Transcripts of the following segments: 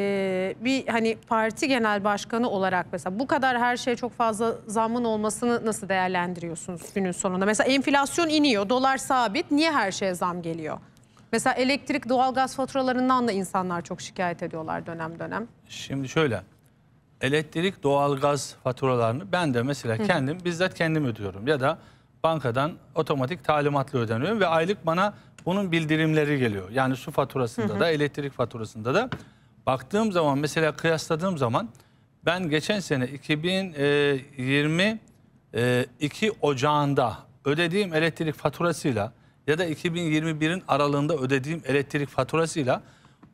e, bir hani parti genel başkanı olarak mesela bu kadar her şeye çok fazla zammın olmasını nasıl değerlendiriyorsunuz günün sonunda? Mesela enflasyon iniyor, dolar sabit. Niye her şeye zam geliyor? Mesela elektrik, doğalgaz faturalarından da insanlar çok şikayet ediyorlar dönem dönem. Şimdi şöyle. Elektrik, doğalgaz faturalarını ben de mesela Hı. kendim bizzat kendim ödüyorum ya da bankadan otomatik talimatla ödeniyorum ve aylık bana bunun bildirimleri geliyor. Yani su faturasında Hı. da elektrik faturasında da baktığım zaman mesela kıyasladığım zaman ben geçen sene 2022 2 e, e, Ocağı'nda ödediğim elektrik faturasıyla ya da 2021'in aralığında ödediğim elektrik faturasıyla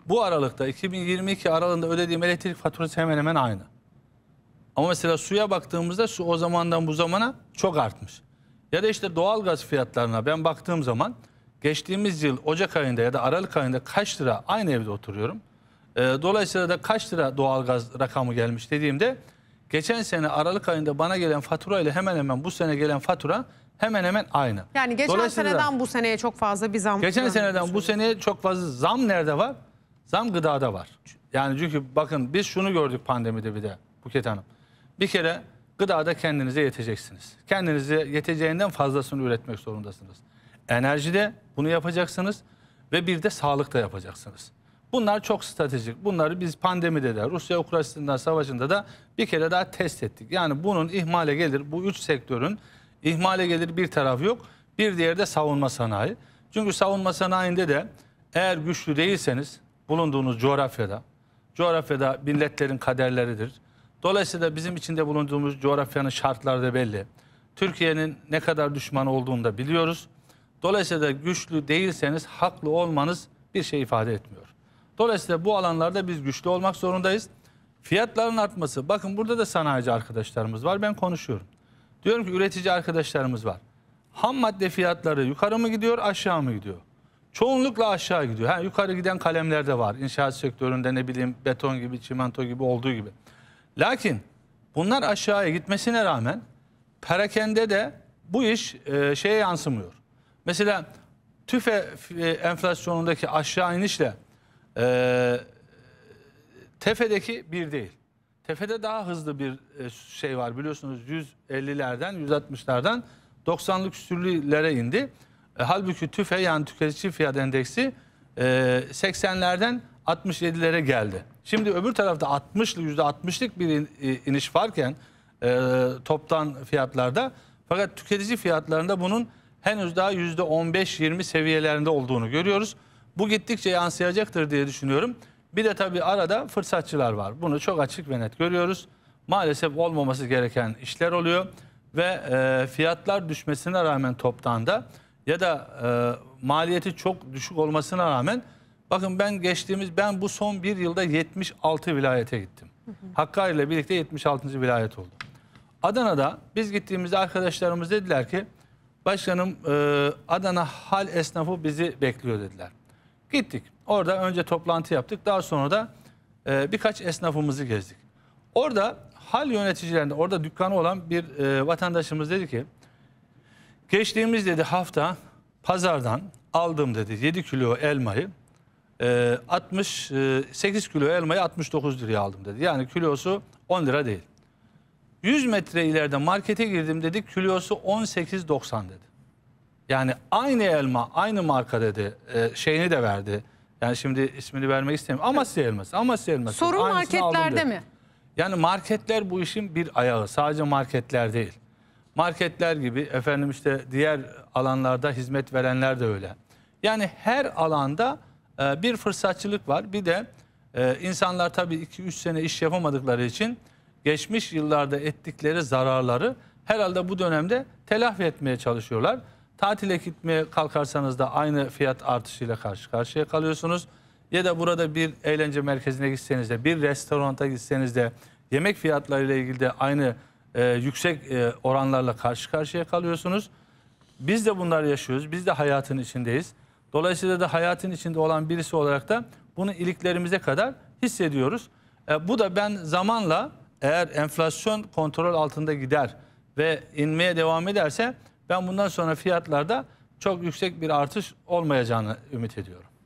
bu aralıkta 2022 aralığında ödediğim elektrik faturası hemen hemen aynı. Ama mesela suya baktığımızda su o zamandan bu zamana çok artmış. Ya da işte doğal gaz fiyatlarına ben baktığım zaman geçtiğimiz yıl Ocak ayında ya da Aralık ayında kaç lira aynı evde oturuyorum. Ee, dolayısıyla da kaç lira doğalgaz rakamı gelmiş dediğimde geçen sene Aralık ayında bana gelen fatura ile hemen hemen bu sene gelen fatura hemen hemen aynı. Yani geçen seneden bu seneye çok fazla bir zam. Geçen seneden bu seneye çok fazla zam nerede var? Zam gıdada var. Yani çünkü bakın biz şunu gördük pandemide bir de Buket Hanım. Bir kere gıdada kendinize yeteceksiniz. Kendinize yeteceğinden fazlasını üretmek zorundasınız. Enerjide bunu yapacaksınız ve bir de sağlıkta yapacaksınız. Bunlar çok stratejik. Bunları biz pandemide de Rusya-Ukrayna savaşında da bir kere daha test ettik. Yani bunun ihmale gelir bu üç sektörün ihmale gelir bir taraf yok. Bir diğer de savunma sanayi. Çünkü savunma sanayinde de eğer güçlü değilseniz bulunduğunuz coğrafyada, coğrafyada milletlerin kaderleridir. Dolayısıyla bizim içinde bulunduğumuz coğrafyanın şartları da belli. Türkiye'nin ne kadar düşman olduğunu da biliyoruz. Dolayısıyla güçlü değilseniz haklı olmanız bir şey ifade etmiyor. Dolayısıyla bu alanlarda biz güçlü olmak zorundayız. Fiyatların artması. Bakın burada da sanayici arkadaşlarımız var. Ben konuşuyorum. Diyorum ki üretici arkadaşlarımız var. Ham madde fiyatları yukarı mı gidiyor, aşağı mı gidiyor? Çoğunlukla aşağı gidiyor. Ha, yukarı giden kalemler de var. İnşaat sektöründe ne bileyim beton gibi, çimento gibi olduğu gibi. Lakin bunlar aşağıya gitmesine rağmen perakende de bu iş e, şeye yansımıyor. Mesela tüfe e, enflasyonundaki aşağı inişle ee, Tefe'deki bir değil. Tefe'de daha hızlı bir e, şey var biliyorsunuz 150'lerden 160'lardan 90'lık sürülere indi. E, halbuki TÜFE yani tüketici fiyat endeksi 80'lerden e, 67'lere geldi. Şimdi öbür tarafta 60'lı %60'lık bir iniş varken e, toptan fiyatlarda fakat tüketici fiyatlarında bunun henüz daha %15-20 seviyelerinde olduğunu görüyoruz. Bu gittikçe yansıyacaktır diye düşünüyorum. Bir de tabii arada fırsatçılar var. Bunu çok açık ve net görüyoruz. Maalesef olmaması gereken işler oluyor ve e, fiyatlar düşmesine rağmen toptanda ya da e, maliyeti çok düşük olmasına rağmen bakın ben geçtiğimiz ben bu son bir yılda 76 vilayete gittim. Hakkari ile birlikte 76. vilayet oldu. Adana'da biz gittiğimizde arkadaşlarımız dediler ki başkanım e, Adana hal esnafı bizi bekliyor dediler. Gittik. Orada önce toplantı yaptık. Daha sonra da e, birkaç esnafımızı gezdik. Orada hal yöneticilerinde, orada dükkanı olan bir e, vatandaşımız dedi ki, geçtiğimiz dedi hafta pazardan aldım dedi 7 kilo elmayı, e, 60, e, 8 kilo elmayı 69 liraya aldım dedi. Yani kilosu 10 lira değil. 100 metre ileride markete girdim dedi kilosu 18.90 dedi. Yani aynı elma, aynı marka dedi. E, şeyini de verdi. Yani şimdi ismini vermek istemiyorum. Amasya elması, Amasya elması. Sorun Aynısını marketlerde mi? Yani marketler bu işin bir ayağı. Sadece marketler değil. Marketler gibi efendim işte diğer alanlarda hizmet verenler de öyle. Yani her alanda e, bir fırsatçılık var. Bir de e, insanlar tabii 2-3 sene iş yapamadıkları için geçmiş yıllarda ettikleri zararları herhalde bu dönemde telafi etmeye çalışıyorlar. Tatile gitmeye kalkarsanız da aynı fiyat artışıyla karşı karşıya kalıyorsunuz. Ya da burada bir eğlence merkezine gitseniz de bir restoranta gitseniz de yemek fiyatlarıyla ilgili de aynı e, yüksek e, oranlarla karşı karşıya kalıyorsunuz. Biz de bunlar yaşıyoruz. Biz de hayatın içindeyiz. Dolayısıyla da hayatın içinde olan birisi olarak da bunu iliklerimize kadar hissediyoruz. E, bu da ben zamanla eğer enflasyon kontrol altında gider ve inmeye devam ederse ben bundan sonra fiyatlarda çok yüksek bir artış olmayacağını ümit ediyorum.